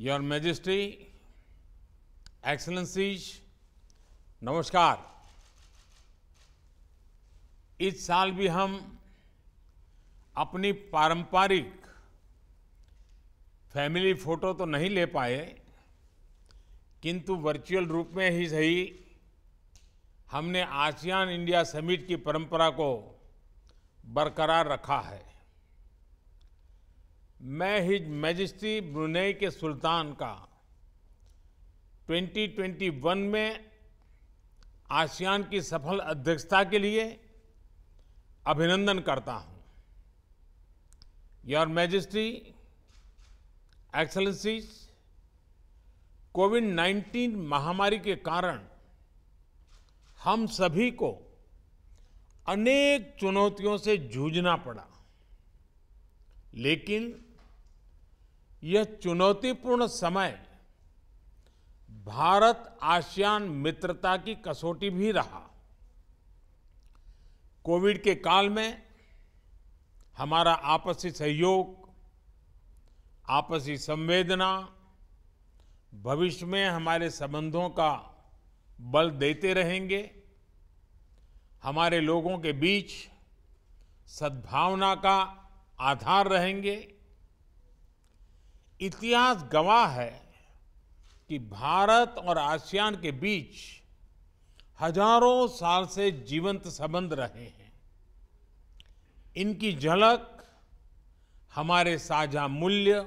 your मेजिस्ट्री excellencies नमस्कार इस साल भी हम अपनी पारंपरिक फैमिली फोटो तो नहीं ले पाए किंतु वर्चुअल रूप में ही सही हमने आसियान इंडिया समिट की परंपरा को बरकरार रखा है मैं हिज मैजिस्ट्री ब्रुनेई के सुल्तान का 2021 में आसियान की सफल अध्यक्षता के लिए अभिनंदन करता हूं योर मैजिस्ट्री एक्सलेंसीज कोविड 19 महामारी के कारण हम सभी को अनेक चुनौतियों से जूझना पड़ा लेकिन यह चुनौतीपूर्ण समय भारत आसियान मित्रता की कसौटी भी रहा कोविड के काल में हमारा आपसी सहयोग आपसी संवेदना भविष्य में हमारे संबंधों का बल देते रहेंगे हमारे लोगों के बीच सद्भावना का आधार रहेंगे इतिहास गवाह है कि भारत और आसियान के बीच हजारों साल से जीवंत संबंध रहे हैं इनकी झलक हमारे साझा मूल्य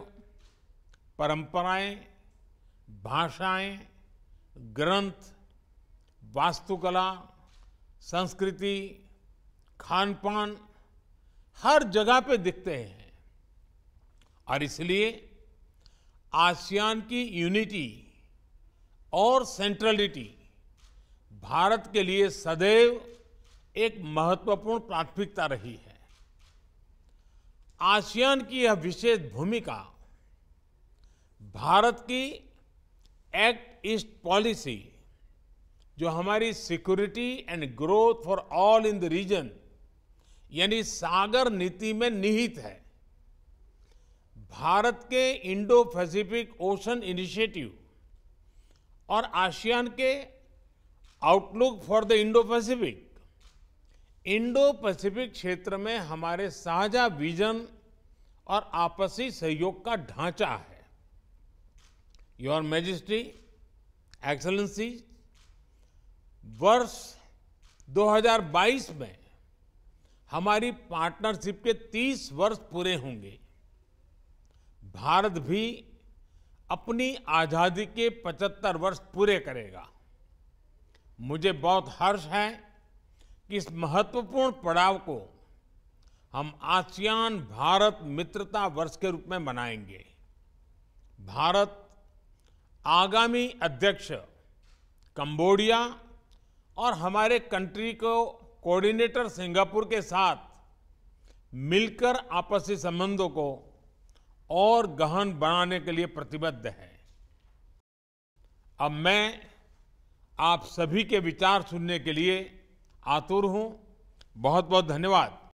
परंपराएं भाषाएं ग्रंथ वास्तुकला संस्कृति खान पान हर जगह पे दिखते हैं और इसलिए आसियान की यूनिटी और सेंट्रलिटी भारत के लिए सदैव एक महत्वपूर्ण प्राथमिकता रही है आसियान की यह विशेष भूमिका भारत की एक्ट ईस्ट पॉलिसी जो हमारी security and growth for all in the region यानी सागर नीति में निहित है भारत के इंडो पैसिफिक ओशन इनिशिएटिव और आसियान के outlook for the Indo Pacific Indo Pacific क्षेत्र में हमारे साझा विजन और आपसी सहयोग का ढांचा है योर मैजिस्ट्री एक्सलेंसी वर्ष 2022 में हमारी पार्टनरशिप के 30 वर्ष पूरे होंगे भारत भी अपनी आज़ादी के 75 वर्ष पूरे करेगा मुझे बहुत हर्ष है कि इस महत्वपूर्ण पड़ाव को हम आसियान भारत मित्रता वर्ष के रूप में मनाएंगे भारत आगामी अध्यक्ष कंबोडिया और हमारे कंट्री को कोऑर्डिनेटर सिंगापुर के साथ मिलकर आपसी संबंधों को और गहन बनाने के लिए प्रतिबद्ध है अब मैं आप सभी के विचार सुनने के लिए आतुर हूं बहुत बहुत धन्यवाद